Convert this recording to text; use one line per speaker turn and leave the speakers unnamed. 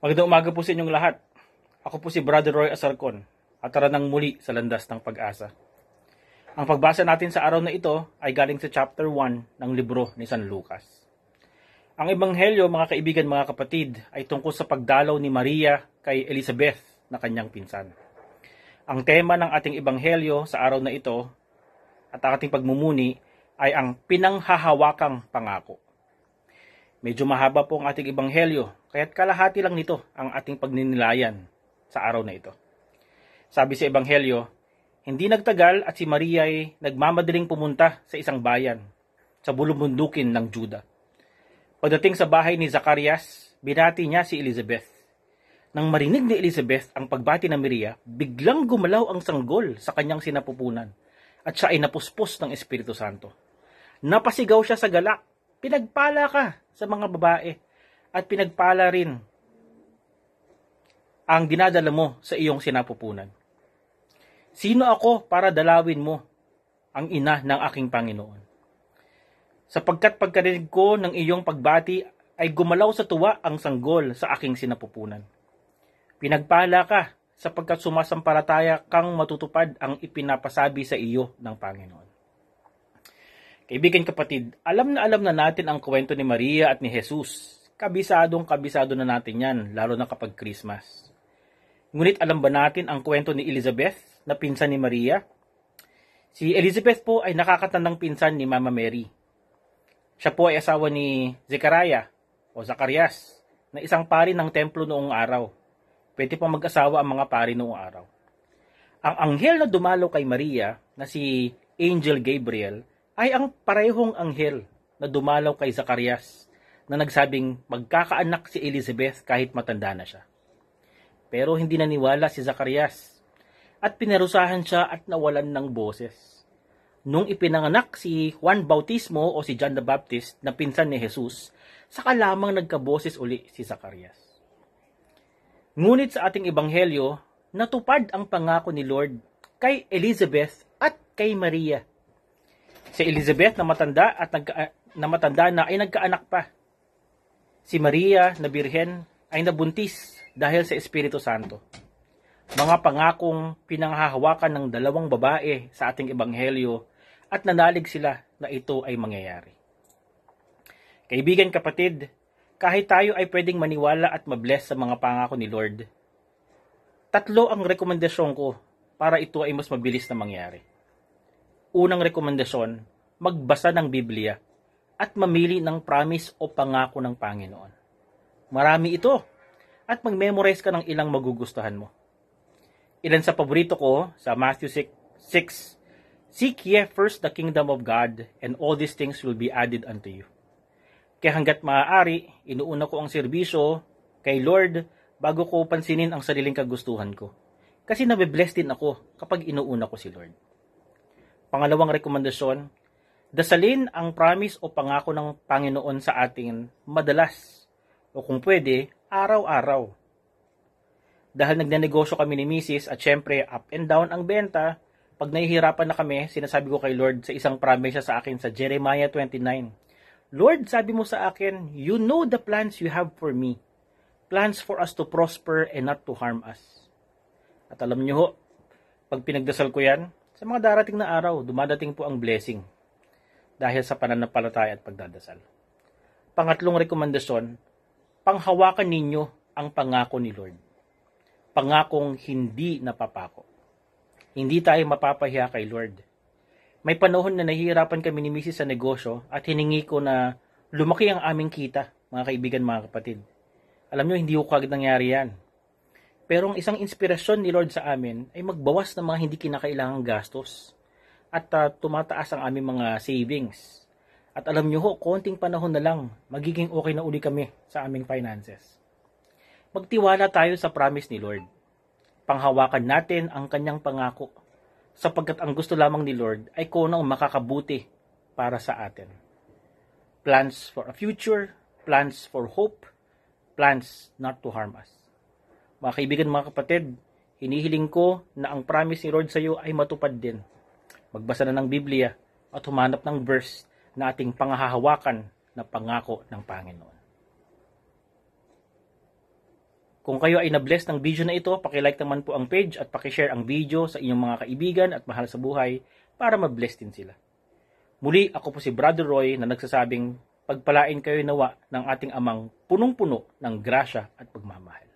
Magandang umaga po sa inyong lahat. Ako po si Brother Roy Asarcon at tara nang muli sa landas ng pag-asa. Ang pagbasa natin sa araw na ito ay galing sa chapter 1 ng libro ni San Lucas. Ang ebanghelyo, mga kaibigan, mga kapatid, ay tungkol sa pagdalaw ni Maria kay Elizabeth na kanyang pinsan. Ang tema ng ating ebanghelyo sa araw na ito at ating pagmumuni ay ang pinanghahawakang pangako. Medyo mahaba po ang ating ebanghelyo, kaya't kalahati lang nito ang ating pagninilayan sa araw na ito. Sabi sa ebanghelyo, hindi nagtagal at si Maria ay nagmamadaling pumunta sa isang bayan, sa bulubundukin ng Juda. Pagdating sa bahay ni Zacarias, binati niya si Elizabeth. Nang marinig ni Elizabeth ang pagbati ng Maria, biglang gumalaw ang sanggol sa kanyang sinapupunan at siya ay napuspos ng Espiritu Santo. Napasigaw siya sa galak, pinagpala ka, sa mga babae at pinagpala rin ang dinadala mo sa iyong sinapupunan. Sino ako para dalawin mo ang ina ng aking Panginoon? Sapagkat pagkarinig ko ng iyong pagbati ay gumalaw sa tuwa ang sanggol sa aking sinapupunan. Pinagpala ka sapagkat sumasampalataya kang matutupad ang ipinapasabi sa iyo ng Panginoon. Kaibigan kapatid, alam na alam na natin ang kwento ni Maria at ni Jesus. Kabisadong kabisado na natin yan, lalo na kapag Christmas. Ngunit alam ba natin ang kwento ni Elizabeth na pinsan ni Maria? Si Elizabeth po ay nakakatandang pinsan ni Mama Mary. Siya po ay asawa ni Zechariah o Zacharias na isang pari ng templo noong araw. Pwede pong mag-asawa ang mga pari noong araw. Ang anghel na dumalo kay Maria na si Angel Gabriel ay ang parehong anghel na dumalaw kay Zacarias na nagsabing magkakaanak si Elizabeth kahit matanda na siya. Pero hindi naniwala si Zacarias at pinarusahan siya at nawalan ng boses. Nung ipinanganak si Juan Bautismo o si John the Baptist na pinsan ni Jesus, saka lamang nagkaboses uli si Zacarias. Ngunit sa ating ebanghelyo, natupad ang pangako ni Lord kay Elizabeth at kay Maria Si Elizabeth na matanda at nag, ah, na matanda na ay nagkaanak pa. Si Maria na birhen ay nabuntis dahil sa Espiritu Santo. Mga pangakong pinanghahawakan ng dalawang babae sa ating ebanghelyo at nanalig sila na ito ay mangyayari. Kaibigan kapatid, kahit tayo ay pwedeng maniwala at mabless sa mga pangako ni Lord, tatlo ang rekomendasyon ko para ito ay mas mabilis na mangyari. Unang rekomendasyon, magbasa ng Biblia at mamili ng promise o pangako ng Panginoon. Marami ito at mag-memorize ka ng ilang magugustuhan mo. Ilan sa paborito ko sa Matthew 6, Seek ye first the kingdom of God, and all these things will be added unto you. Kaya hanggat maaari, inuuna ko ang serbisyo kay Lord bago ko pansinin ang sariling kagustuhan ko. Kasi nabibless din ako kapag inuuna ko si Lord. Pangalawang rekomendasyon, dasalin ang promise o pangako ng Panginoon sa atin madalas o kung pwede, araw-araw. Dahil nagnenegosyo kami ni Mrs. at syempre up and down ang benta, pag nahihirapan na kami, sinasabi ko kay Lord sa isang promise sa akin sa Jeremiah 29. Lord, sabi mo sa akin, you know the plans you have for me. Plans for us to prosper and not to harm us. At alam niyo ho, pag pinagdasal ko yan, sa mga darating na araw, dumadating po ang blessing dahil sa pananampalataya at pagdadasal. Pangatlong rekomendasyon, panghawakan ninyo ang pangako ni Lord. Pangakong hindi napapako. Hindi tayo mapapahiya kay Lord. May panahon na nahihirapan kami ni Mrs. sa negosyo at hiningi ko na lumaki ang aming kita, mga kaibigan, mga kapatid. Alam nyo, hindi ko kagad nangyari yan pero ang isang inspirasyon ni Lord sa amin ay magbawas ng mga hindi kinakailangang gastos at uh, tumataas ang aming mga savings. At alam nyo ho, konting panahon na lang, magiging okay na uli kami sa aming finances. Magtiwala tayo sa promise ni Lord. Panghawakan natin ang kanyang pangako sapagkat ang gusto lamang ni Lord ay kunang makakabuti para sa atin. Plans for a future, plans for hope, plans not to harm us. Mga kaibigan, mga kapatid, hinihiling ko na ang promise ni Lord sa iyo ay matupad din. Magbasa na ng Biblia at humanap ng verse na ating pangahahawakan na pangako ng Panginoon. Kung kayo ay nabless ng video na ito, pakilike naman po ang page at pakishare ang video sa inyong mga kaibigan at mahal sa buhay para mabless din sila. Muli, ako po si Brother Roy na nagsasabing pagpalain kayo nawa ng ating amang punong-puno ng grasya at pagmamahal.